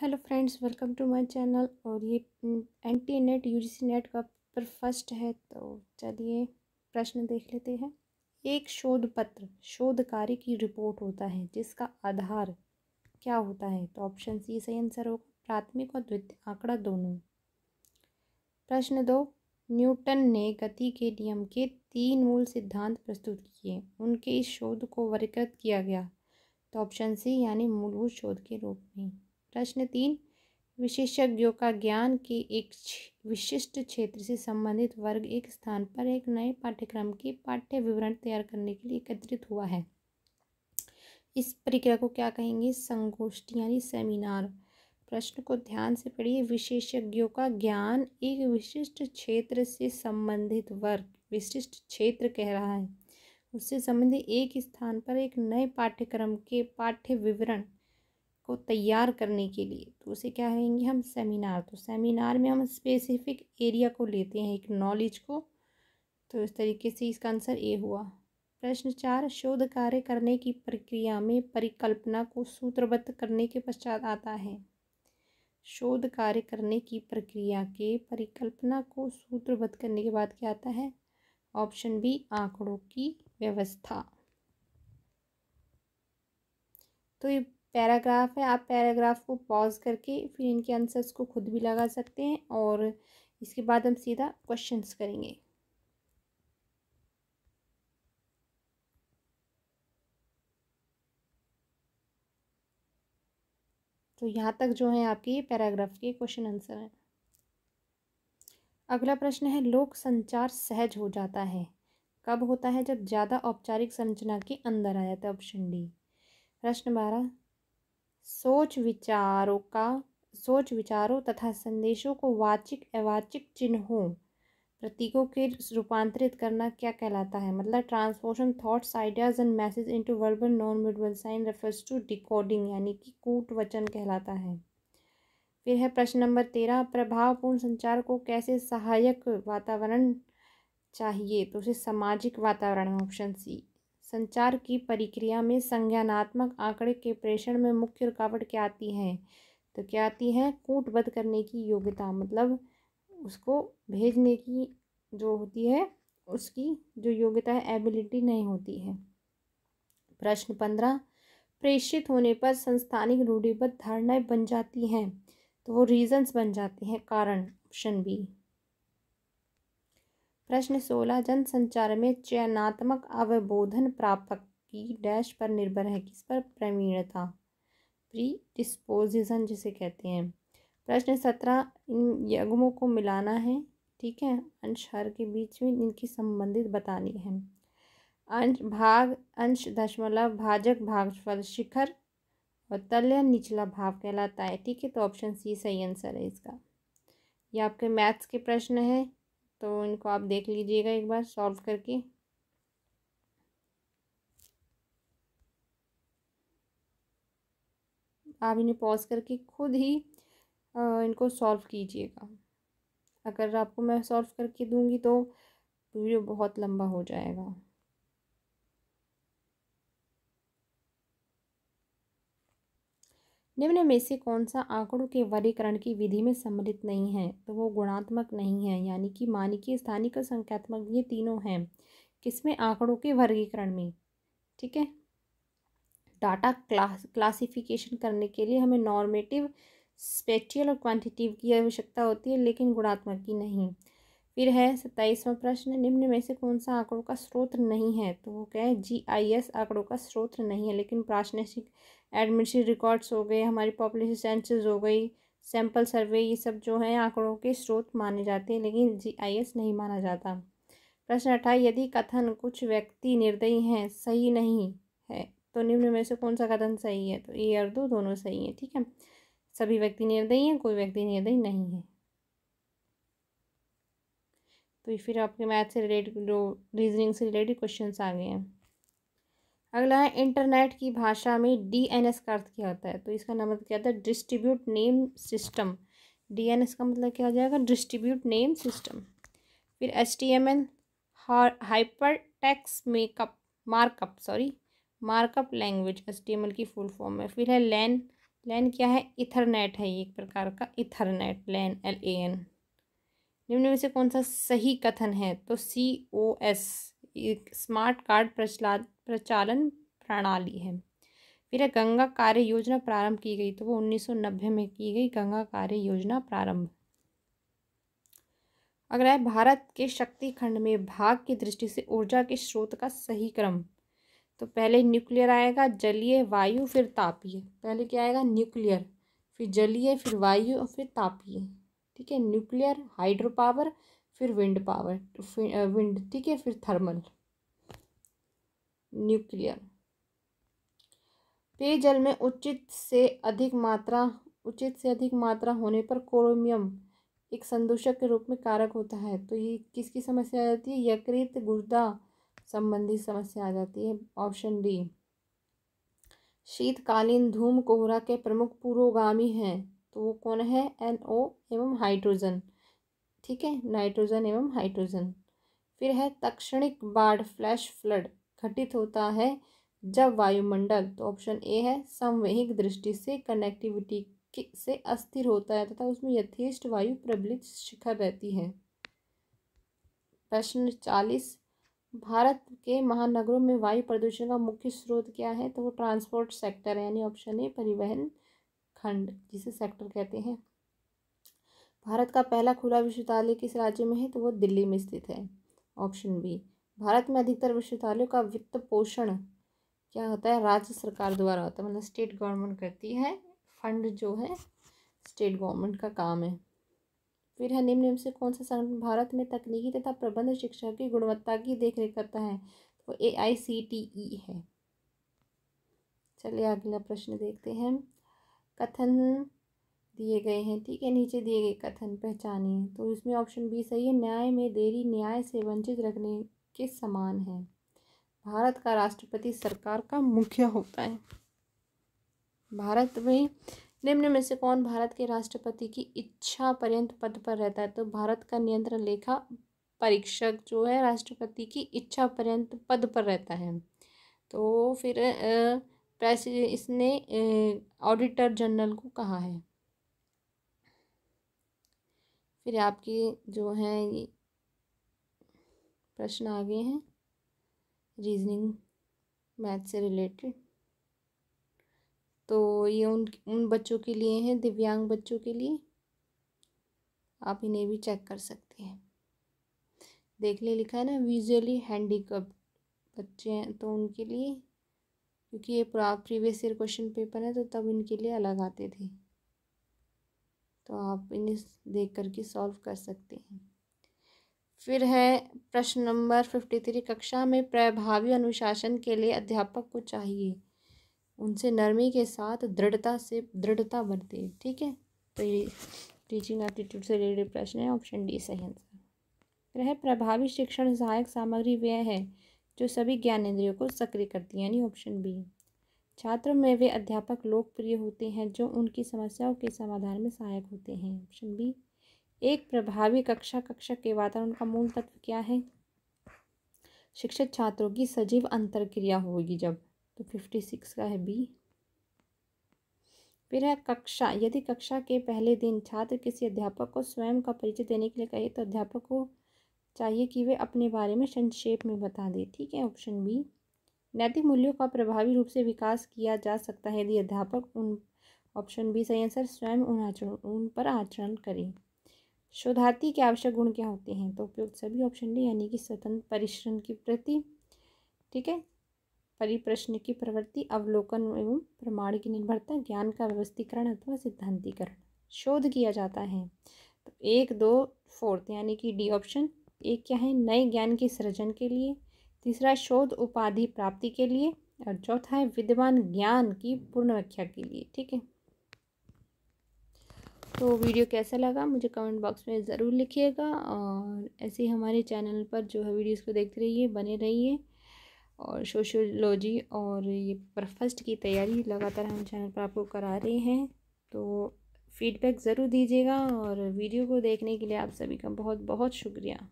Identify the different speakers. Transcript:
Speaker 1: hello friends welcome to my channel और ये हम्म, N T NET U NET का पेपर फर्स्ट है तो चलिए प्रश्न देख लेते हैं एक शोध पत्र शोध कार्य की रिपोर्ट होता है जिसका आधार क्या होता है तो ऑप्शन सी सही आंसर होगा प्राथमिक और द्वितीय आंकड़ा दोनों प्रश्न दो न्यूटन ने गति के नियम के तीन मूल सिद्धांत प्रस्तुत किए उनके इस शोध को वर्गीकृत किया गया तो ऑप्शन सी यानी मूलभूत शोध के रूप में प्रश्न तीन विशेषज्ञों का ज्ञान के एक विशिष्ट क्षेत्र से संबंधित वर्ग एक स्थान पर एक नए पाठ्यक्रम के पाठ्य विवरण तैयार करने के लिए एकत्रित हुआ है इस प्रक्रिया को क्या कहेंगे संगोष्ठी यानी सेमिनार प्रश्न को ध्यान से पढ़िए विशेषज्ञों का ज्ञान एक विशिष्ट क्षेत्र से संबंधित वर्ग विशिष्ट क्षेत्र कह रहा है उससे संबंधित एक स्थान पर एक नए पाठ्यक्रम के पाठ्य विवरण को तैयार करने के लिए तो उसे क्या कहेंगे हम सेमिनार तो सेमिनार में हम स्पेसिफिक एरिया को लेते हैं एक नॉलेज को तो इस तरीके से इसका आंसर ए हुआ प्रश्न चार शोध कार्य करने की प्रक्रिया में परिकल्पना को सूत्रबद्ध करने के पश्चात आता है शोध कार्य करने की प्रक्रिया के परिकल्पना को सूत्रबद्ध करने के बाद क्या आता है ऑप्शन बी आंकड़ों की व्यवस्था तो ये पैराग्राफ है आप पैराग्राफ को पॉज करके फिर इनके आंसर्स को खुद भी लगा सकते हैं और इसके बाद हम सीधा क्वेश्चंस करेंगे तो यहाँ तक जो है आपके ये पैराग्राफ के क्वेश्चन आंसर हैं अगला प्रश्न है लोक संचार सहज हो जाता है कब होता है जब ज़्यादा औपचारिक संरचना के अंदर आ जाता है ऑप्शन डी प्रश्न बारह सोच विचारों का सोच विचारों तथा संदेशों को वाचिक अवाचिक चिन्हों प्रतीकों के रूपांतरित करना क्या कहलाता है मतलब transportation thoughts ideas and message into verbal non verbal sign refers to decoding यानी कि कूट वचन कहलाता है फिर है प्रश्न नंबर तेरह प्रभावपूर्ण संचार को कैसे सहायक वातावरण चाहिए तो उसे सामाजिक वातावरण ऑप्शन सी संचार की प्रक्रिया में संज्ञानात्मक आंकड़े के प्रेषण में मुख्य रुकावट क्या आती है तो क्या आती है कूटबद्ध करने की योग्यता मतलब उसको भेजने की जो होती है उसकी जो योग्यता है एबिलिटी नहीं होती है प्रश्न पंद्रह प्रेषित होने पर संस्थानिक रूढ़िबद्ध धारणाएं बन जाती हैं तो वो रीजंस बन जाते हैं कारण ऑप्शन बी प्रश्न सोलह जन संचार में चयनात्मक अवबोधन प्रापक की डैश पर निर्भर है किस पर प्रवीणता प्री डिस्पोजिशन जिसे कहते हैं प्रश्न सत्रह इन यज्ञों को मिलाना है ठीक है अंश हर के बीच में इनकी संबंधित बतानी है अंश भाग अंश दशमलव भाजक भागफल शिखर और तल्य निचला भाव कहलाता है ठीक है तो ऑप्शन सी सही आंसर है इसका ये आपके मैथ्स के प्रश्न हैं तो इनको आप देख लीजिएगा एक बार सॉल्व करके आप इन्हें पॉज करके खुद ही इनको सॉल्व कीजिएगा अगर आपको मैं सॉल्व करके दूंगी तो वीडियो बहुत लंबा हो जाएगा निम्न में से कौन सा आंकड़ों के वर्गीकरण की विधि में सम्मिलित नहीं है तो वो गुणात्मक नहीं है यानी कि मानिकीय स्थानिक और संख्यात्मक ये तीनों हैं किसमें आंकड़ों के वर्गीकरण में ठीक है डाटा क्लास क्लासिफिकेशन करने के लिए हमें नॉर्मेटिव स्पेक्ट्रियल और क्वांटिटिव की आवश्यकता होती है लेकिन गुणात्मक की नहीं फिर है सत्ताईसवां प्रश्न निम्न में से कौन सा आंकड़ों का स्रोत नहीं है तो वो क्या है जी आई एस आंकड़ों का स्रोत नहीं है लेकिन प्राशनिक एडमिशन रिकॉर्ड्स हो गए हमारी पॉपुलेशन सेंसस हो गई सैंपल सर्वे ये सब जो हैं आंकड़ों के स्रोत माने जाते हैं लेकिन जी नहीं माना जाता प्रश्न अठाई यदि कथन कुछ व्यक्ति निर्दयी हैं सही नहीं है तो निम्न में से कौन सा कथन सही है तो ए और दो दोनों सही है ठीक है सभी व्यक्ति निर्दयी हैं कोई व्यक्ति निर्दयी नहीं है तो फिर आपके मैथ से रिलेटेड जो रीजनिंग से रिलेटेड क्वेश्चन आ गए हैं अगला है इंटरनेट की भाषा में डी एन एस का अर्थ क्या होता है तो इसका मतलब क्या होता है distribute name system D N S का मतलब क्या हो जाएगा डिस्ट्रीब्यूट नेम सिस्टम फिर H T M L hyper text makeup markup sorry markup language H T M L की फुल फॉर्म है फिर है लैन लैन क्या है इथरनेट है ये एक प्रकार का ethernet LAN L A N निम्न में से कौन सा सही कथन है तो सी ओ एस एक स्मार्ट कार्ड प्रचला प्रचालन प्रणाली है फिर गंगा कार्य योजना प्रारंभ की गई तो वो 1990 में की गई गंगा कार्य योजना प्रारंभ अगला है भारत के शक्ति खंड में भाग की दृष्टि से ऊर्जा के स्रोत का सही क्रम तो पहले न्यूक्लियर आएगा जलीय वायु फिर तापीय पहले क्या आएगा न्यूक्लियर फिर जलीय फिर वायु और फिर तापीय ठीक है न्यूक्लियर हाइड्रो पावर फिर विंड पावर विंड ठीक है फिर थर्मल न्यूक्लियर पेयजल में उचित से अधिक मात्रा उचित से अधिक मात्रा होने पर क्रोमियम एक संदूषक के रूप में कारक होता है तो ये किसकी समस्या आ जाती है यकृत गुर्दा संबंधी समस्या आ जाती है ऑप्शन डी शीतकालीन धूम कोहरा के प्रमुख पूर्वगामी हैं तो वो कौन है एन ओ एवं हाइड्रोजन ठीक है नाइट्रोजन एवं हाइड्रोजन फिर है तक्षणिक बाढ़ फ्लैश फ्लड घटित होता है जब वायुमंडल तो ऑप्शन ए है संवेहिक दृष्टि से कनेक्टिविटी से अस्थिर होता है तथा उसमें यथेष्ट वायु प्रबलित शिखर रहती है प्रश्न चालीस भारत के महानगरों में वायु प्रदूषण का मुख्य स्रोत क्या है तो वो ट्रांसपोर्ट सेक्टर है यानी ऑप्शन ए परिवहन खंड जिसे सेक्टर कहते हैं भारत का पहला खुला विश्वविद्यालय किस राज्य में है तो वो दिल्ली में स्थित है ऑप्शन बी भारत में अधिकतर विश्वविद्यालयों का वित्त पोषण क्या होता है राज्य सरकार द्वारा होता है मतलब स्टेट गवर्नमेंट करती है फंड जो है स्टेट गवर्नमेंट का काम है फिर है निम्न निम्न से कौन सा संगठन भारत में तकनीकी तथा प्रबंध शिक्षा की गुणवत्ता की देखरेख करता है तो ए आई सी टी ई है चलिए अगला प्रश्न देखते हैं कथन दिए गए हैं ठीक है नीचे दिए गए कथन पहचानिए तो इसमें ऑप्शन बी सही है न्याय में देरी न्याय से वंचित रखने के समान है भारत का राष्ट्रपति सरकार का मुख्य होता है भारत में निम्न में से कौन भारत के राष्ट्रपति की इच्छा पर्यंत पद पर रहता है तो भारत का नियंत्रण लेखा परीक्षक जो है राष्ट्रपति की इच्छा पर्यंत पद पर रहता है तो फिर प्रेसिडेंट इसने ऑडिटर जनरल को कहा है फिर आपके जो हैं ये प्रश्न आ गए हैं रीजनिंग मैथ से रिलेटेड तो ये उन उन बच्चों के लिए हैं दिव्यांग बच्चों के लिए आप इन्हें भी चेक कर सकते हैं देख ले लिखा है ना विजुअली हैंडीकप बच्चे हैं तो उनके लिए क्योंकि ये प्रीवियस ईयर क्वेश्चन पेपर है तो तब इनके लिए अलग आते थे तो आप इन्हें देख कर के सॉल्व कर सकते हैं फिर है प्रश्न नंबर फिफ्टी थ्री कक्षा में प्रभावी अनुशासन के लिए अध्यापक को चाहिए उनसे नरमी के साथ दृढ़ता से दृढ़ता बरते ठीक है तो ये टीचिंग एप्टीट्यूड से रिलेटेड प्रश्न है ऑप्शन डी सही आंसर फिर है प्रभावी शिक्षण सहायक सामग्री वह है जो सभी ज्ञान इंद्रियों को सक्रिय करती है यानी ऑप्शन बी छात्रों में वे अध्यापक लोकप्रिय होते हैं जो उनकी समस्याओं के समाधान में सहायक होते हैं ऑप्शन बी एक प्रभावी कक्षा कक्षा के वातावरण का मूल तत्व क्या है शिक्षक छात्रों की सजीव अंतरक्रिया होगी जब तो फिफ्टी सिक्स का है बी फिर है कक्षा यदि कक्षा के पहले दिन छात्र किसी अध्यापक को स्वयं का परिचय देने के लिए कहे तो अध्यापक को चाहिए कि वे अपने बारे में संक्षेप में बता दें ठीक है ऑप्शन बी नैतिक मूल्यों का प्रभावी रूप से विकास किया जा सकता है यदि अध्यापक उन ऑप्शन बी सही आंसर स्वयं उन आचरण उन पर आचरण करें शोधार्थी के आवश्यक गुण क्या होते हैं तो उपयुक्त सभी ऑप्शन डी यानी कि स्वतंत्र परिश्रम की प्रति ठीक है परिप्रश्न की प्रवृत्ति अवलोकन एवं प्रमाण की निर्भरता ज्ञान का व्यवस्थीकरण अथवा सिद्धांतीकरण शोध किया जाता है तो एक दो फोर्थ यानी कि डी ऑप्शन एक क्या है नए ज्ञान के सृजन के लिए तीसरा शोध उपाधि प्राप्ति के लिए और चौथा है विद्वान ज्ञान की पूर्ण व्याख्या के लिए ठीक है तो वीडियो कैसा लगा मुझे कमेंट बॉक्स में ज़रूर लिखिएगा और ऐसे ही हमारे चैनल पर जो है वीडियोस को देखते रहिए बने रहिए और सोशोलॉजी और ये पेपर फर्स्ट की तैयारी लगातार हम चैनल पर आपको करा रहे हैं तो फीडबैक ज़रूर दीजिएगा और वीडियो को देखने के लिए आप सभी का बहुत बहुत शुक्रिया